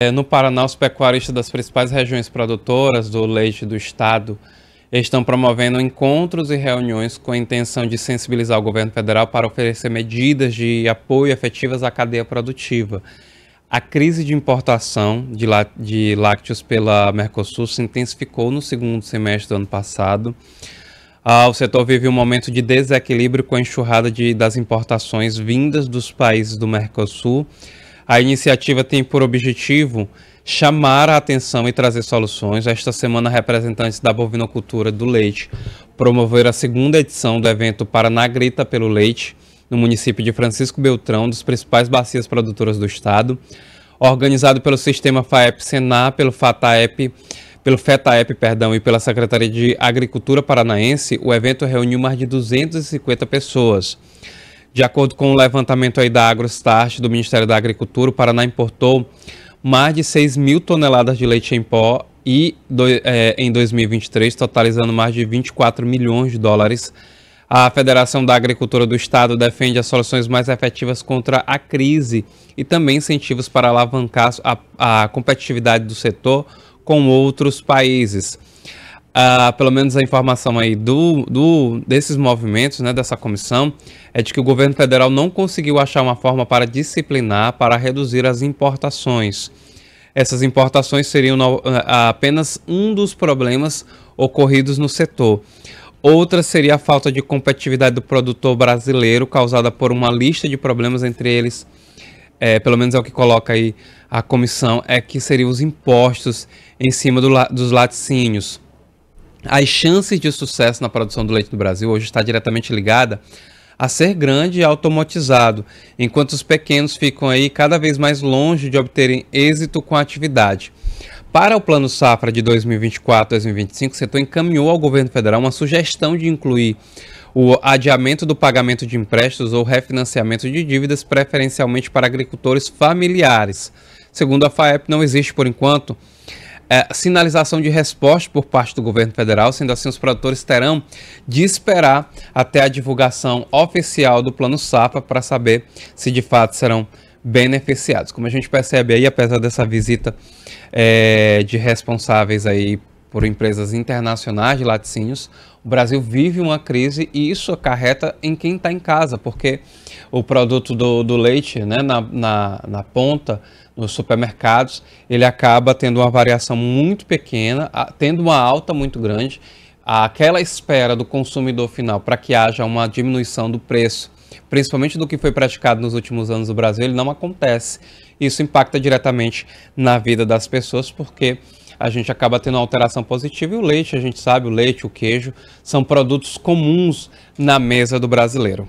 É, no Paraná, os pecuaristas das principais regiões produtoras do leite do estado estão promovendo encontros e reuniões com a intenção de sensibilizar o governo federal para oferecer medidas de apoio efetivas à cadeia produtiva. A crise de importação de, lá, de lácteos pela Mercosul se intensificou no segundo semestre do ano passado. Ah, o setor vive um momento de desequilíbrio com a enxurrada de, das importações vindas dos países do Mercosul. A iniciativa tem por objetivo chamar a atenção e trazer soluções. Esta semana, representantes da bovinocultura do leite promoveram a segunda edição do evento Paraná Grita pelo Leite, no município de Francisco Beltrão, dos principais bacias produtoras do estado. Organizado pelo sistema FAEP-SENAR, pelo FATAEP, pelo FETAEP, perdão, e pela Secretaria de Agricultura Paranaense, o evento reuniu mais de 250 pessoas. De acordo com o levantamento aí da AgroStart, do Ministério da Agricultura, o Paraná importou mais de 6 mil toneladas de leite em pó e do, é, em 2023, totalizando mais de 24 milhões de dólares. A Federação da Agricultura do Estado defende as soluções mais efetivas contra a crise e também incentivos para alavancar a, a competitividade do setor com outros países. Ah, pelo menos a informação aí do, do, desses movimentos, né, dessa comissão, é de que o governo federal não conseguiu achar uma forma para disciplinar, para reduzir as importações. Essas importações seriam no, ah, apenas um dos problemas ocorridos no setor. Outra seria a falta de competitividade do produtor brasileiro, causada por uma lista de problemas, entre eles, é, pelo menos é o que coloca aí a comissão, é que seriam os impostos em cima do, dos laticínios as chances de sucesso na produção do leite do Brasil hoje está diretamente ligada a ser grande e automatizado, enquanto os pequenos ficam aí cada vez mais longe de obterem êxito com a atividade. Para o Plano Safra de 2024-2025, o setor encaminhou ao governo federal uma sugestão de incluir o adiamento do pagamento de empréstimos ou refinanciamento de dívidas, preferencialmente para agricultores familiares. Segundo a FAEP, não existe, por enquanto, é, sinalização de resposta por parte do governo federal, sendo assim, os produtores terão de esperar até a divulgação oficial do Plano Sapa para saber se de fato serão beneficiados. Como a gente percebe aí, apesar dessa visita é, de responsáveis aí por empresas internacionais de laticínios, o Brasil vive uma crise e isso acarreta em quem está em casa, porque o produto do, do leite né, na, na, na, ponta, nos supermercados, ele acaba tendo uma variação muito pequena, a, tendo uma alta muito grande. Aquela espera do consumidor final para que haja uma diminuição do preço, principalmente do que foi praticado nos últimos anos no Brasil, ele não acontece. Isso impacta diretamente na vida das pessoas, porque a gente acaba tendo alteração positiva. E o leite, a gente sabe, o leite, o queijo, são produtos comuns na mesa do brasileiro.